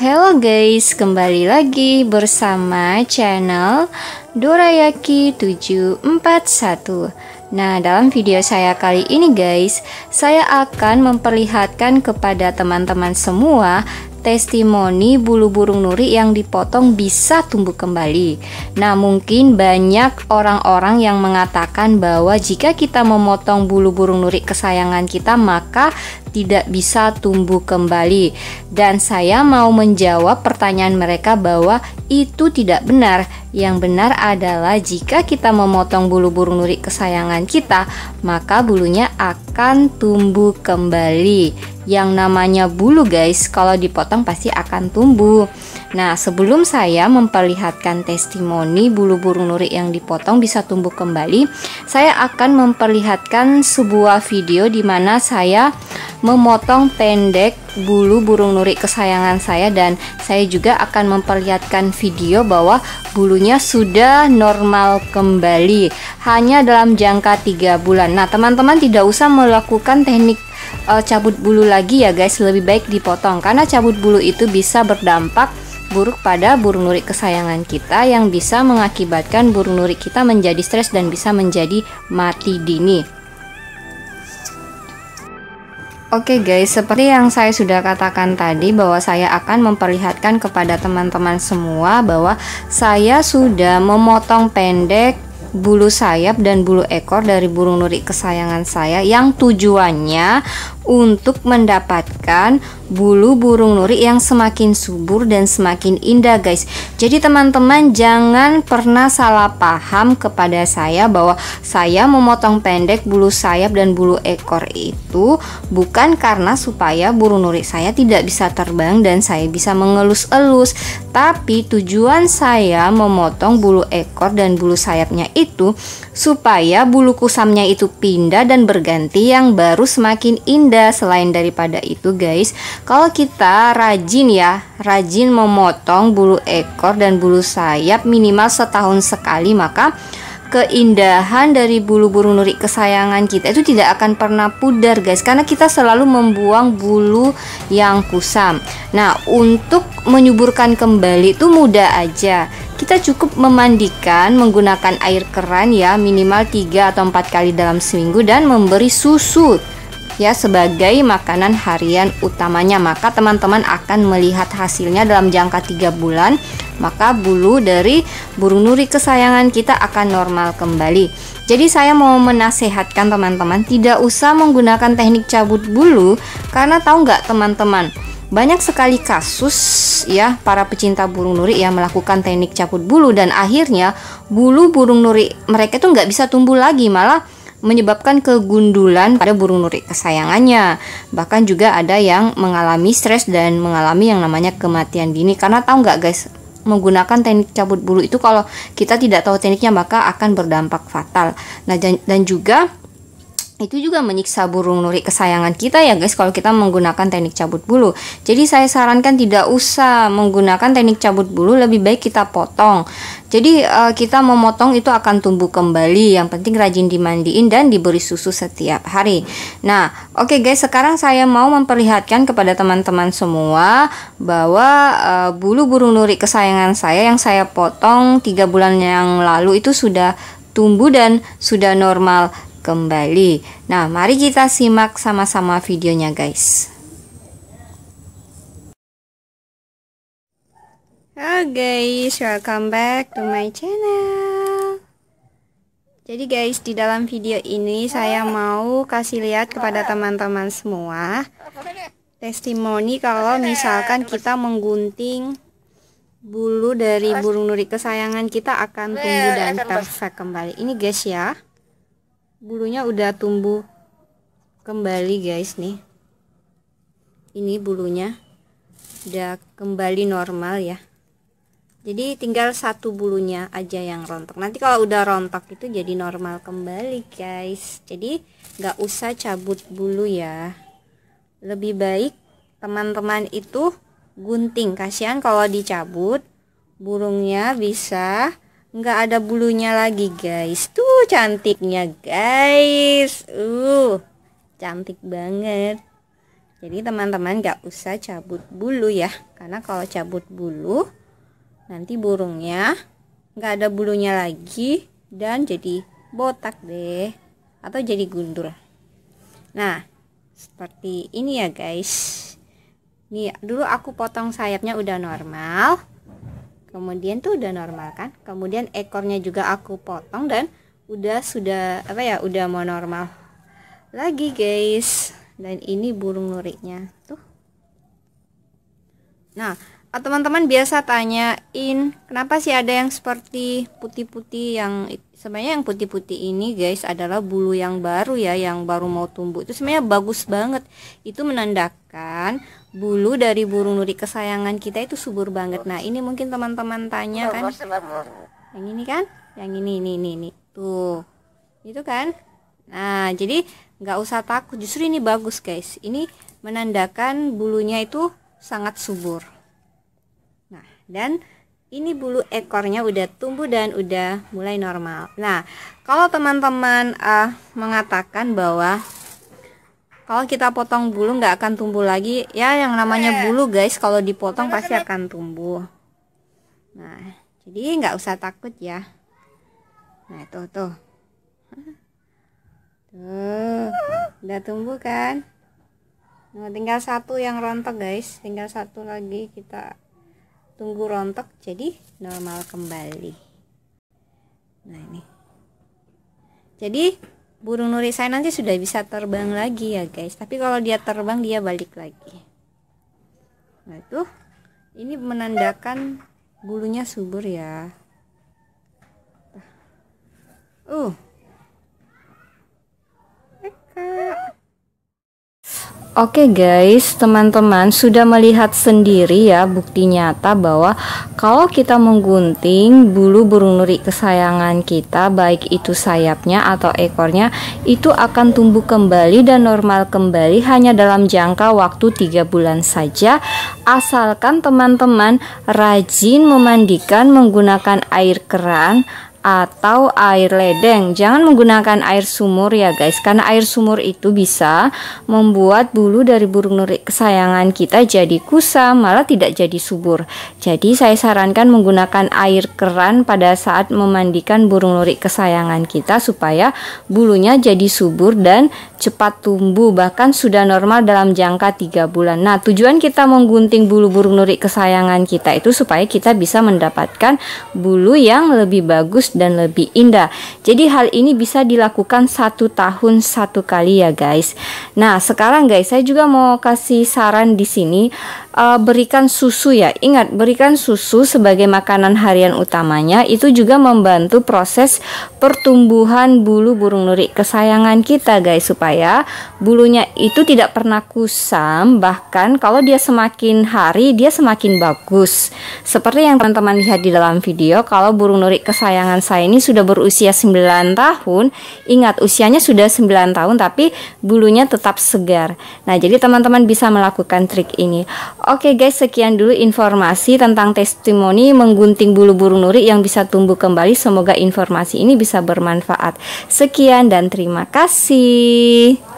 Halo guys, kembali lagi bersama channel Dorayaki 741 Nah, dalam video saya kali ini guys, saya akan memperlihatkan kepada teman-teman semua testimoni bulu burung nuri yang dipotong bisa tumbuh kembali. Nah, mungkin banyak orang-orang yang mengatakan bahwa jika kita memotong bulu burung nuri kesayangan kita, maka tidak bisa tumbuh kembali. Dan saya mau menjawab pertanyaan mereka bahwa itu tidak benar. Yang benar adalah jika kita memotong bulu burung nuri kesayangan kita, maka bulunya akan akan tumbuh kembali. Yang namanya bulu, guys, kalau dipotong pasti akan tumbuh. Nah, sebelum saya memperlihatkan testimoni bulu burung nuri yang dipotong bisa tumbuh kembali, saya akan memperlihatkan sebuah video di mana saya memotong pendek bulu burung nuri kesayangan saya dan saya juga akan memperlihatkan video bahwa bulunya sudah normal kembali hanya dalam jangka 3 bulan. Nah, teman-teman tidak usah melakukan teknik uh, cabut bulu lagi ya guys, lebih baik dipotong karena cabut bulu itu bisa berdampak buruk pada burung nuri kesayangan kita yang bisa mengakibatkan burung nuri kita menjadi stres dan bisa menjadi mati dini. Oke okay guys, seperti yang saya sudah katakan tadi bahwa saya akan memperlihatkan kepada teman-teman semua bahwa saya sudah memotong pendek bulu sayap dan bulu ekor dari burung nuri kesayangan saya yang tujuannya untuk mendapatkan bulu burung nuri yang semakin subur dan semakin indah guys jadi teman-teman jangan pernah salah paham kepada saya bahwa saya memotong pendek bulu sayap dan bulu ekor itu bukan karena supaya burung nuri saya tidak bisa terbang dan saya bisa mengelus-elus tapi tujuan saya memotong bulu ekor dan bulu sayapnya itu supaya bulu kusamnya itu pindah dan berganti yang baru semakin indah. Selain daripada itu, guys, kalau kita rajin ya, rajin memotong bulu ekor dan bulu sayap minimal setahun sekali, maka keindahan dari bulu burung nuri kesayangan kita itu tidak akan pernah pudar guys karena kita selalu membuang bulu yang kusam nah untuk menyuburkan kembali itu mudah aja kita cukup memandikan menggunakan air keran ya minimal 3 atau 4 kali dalam seminggu dan memberi susu ya sebagai makanan harian utamanya maka teman-teman akan melihat hasilnya dalam jangka 3 bulan maka bulu dari burung nuri kesayangan kita akan normal kembali. Jadi saya mau menasehatkan teman-teman tidak usah menggunakan teknik cabut bulu karena tahu nggak teman-teman banyak sekali kasus ya para pecinta burung nuri yang melakukan teknik cabut bulu dan akhirnya bulu burung nuri mereka tuh nggak bisa tumbuh lagi malah menyebabkan kegundulan pada burung nuri kesayangannya. Bahkan juga ada yang mengalami stres dan mengalami yang namanya kematian dini. Karena tahu nggak guys, menggunakan teknik cabut bulu itu kalau kita tidak tahu tekniknya maka akan berdampak fatal. Nah dan juga itu juga menyiksa burung nuri kesayangan kita ya guys kalau kita menggunakan teknik cabut bulu jadi saya sarankan tidak usah menggunakan teknik cabut bulu lebih baik kita potong jadi uh, kita memotong itu akan tumbuh kembali yang penting rajin dimandiin dan diberi susu setiap hari nah oke okay guys sekarang saya mau memperlihatkan kepada teman-teman semua bahwa uh, bulu burung nuri kesayangan saya yang saya potong tiga bulan yang lalu itu sudah tumbuh dan sudah normal kembali. Nah, mari kita simak sama-sama videonya guys. Halo guys, welcome back to my channel. Jadi guys, di dalam video ini saya mau kasih lihat kepada teman-teman semua testimoni kalau misalkan kita menggunting bulu dari burung nuri kesayangan kita akan tumbuh dan iya, iya, iya, perfect kembali. Ini guys ya bulunya udah tumbuh kembali guys nih ini bulunya udah kembali normal ya jadi tinggal satu bulunya aja yang rontok nanti kalau udah rontok itu jadi normal kembali guys jadi nggak usah cabut bulu ya lebih baik teman-teman itu gunting kasihan kalau dicabut burungnya bisa nggak ada bulunya lagi guys tuh cantiknya guys uh cantik banget jadi teman-teman nggak -teman usah cabut bulu ya karena kalau cabut bulu nanti burungnya nggak ada bulunya lagi dan jadi botak deh atau jadi gundul nah seperti ini ya guys nih dulu aku potong sayapnya udah normal kemudian tuh udah normal kan kemudian ekornya juga aku potong dan udah sudah apa ya udah mau normal lagi guys dan ini burung luriknya tuh nah Ah, teman-teman biasa tanyain kenapa sih ada yang seperti putih-putih yang sebenarnya yang putih-putih ini guys adalah bulu yang baru ya yang baru mau tumbuh itu sebenarnya bagus banget itu menandakan bulu dari burung nuri kesayangan kita itu subur banget nah ini mungkin teman-teman tanya kan yang ini kan yang ini ini ini, ini. tuh itu kan nah jadi nggak usah takut justru ini bagus guys ini menandakan bulunya itu sangat subur dan ini bulu ekornya udah tumbuh dan udah mulai normal. Nah, kalau teman-teman uh, mengatakan bahwa kalau kita potong bulu nggak akan tumbuh lagi, ya yang namanya iya. bulu guys, kalau dipotong pasti akan tumbuh. Nah, jadi nggak usah takut ya. Nah, itu tuh, tuh, udah tumbuh kan? Nah, tinggal satu yang rontok guys, tinggal satu lagi kita tunggu rontok jadi normal kembali nah ini jadi burung nuri saya nanti sudah bisa terbang lagi ya guys tapi kalau dia terbang dia balik lagi nah itu ini menandakan bulunya subur ya uh Oke okay guys, teman-teman sudah melihat sendiri ya bukti nyata bahwa kalau kita menggunting bulu burung nuri kesayangan kita baik itu sayapnya atau ekornya itu akan tumbuh kembali dan normal kembali hanya dalam jangka waktu 3 bulan saja asalkan teman-teman rajin memandikan menggunakan air keran atau air ledeng. Jangan menggunakan air sumur ya guys, karena air sumur itu bisa membuat bulu dari burung nurik kesayangan kita jadi kusam, malah tidak jadi subur. Jadi saya sarankan menggunakan air keran pada saat memandikan burung nurik kesayangan kita supaya bulunya jadi subur dan cepat tumbuh bahkan sudah normal dalam jangka 3 bulan. Nah, tujuan kita menggunting bulu burung nurik kesayangan kita itu supaya kita bisa mendapatkan bulu yang lebih bagus dan lebih indah. Jadi hal ini bisa dilakukan satu tahun satu kali ya guys. Nah sekarang guys saya juga mau kasih saran di sini uh, berikan susu ya. Ingat, berikan susu sebagai makanan harian utamanya itu juga membantu proses pertumbuhan bulu burung nuri kesayangan kita guys supaya bulunya itu tidak pernah kusam bahkan kalau dia semakin hari dia semakin bagus. Seperti yang teman-teman lihat di dalam video kalau burung nuri kesayangan saya ini sudah berusia 9 tahun. Ingat usianya sudah 9 tahun tapi bulunya tetap segar. Nah, jadi teman-teman bisa melakukan trik ini. Oke okay guys, sekian dulu informasi tentang testimoni menggunting bulu burung nuri yang bisa tumbuh kembali. Semoga informasi ini bisa bermanfaat. Sekian dan terima kasih.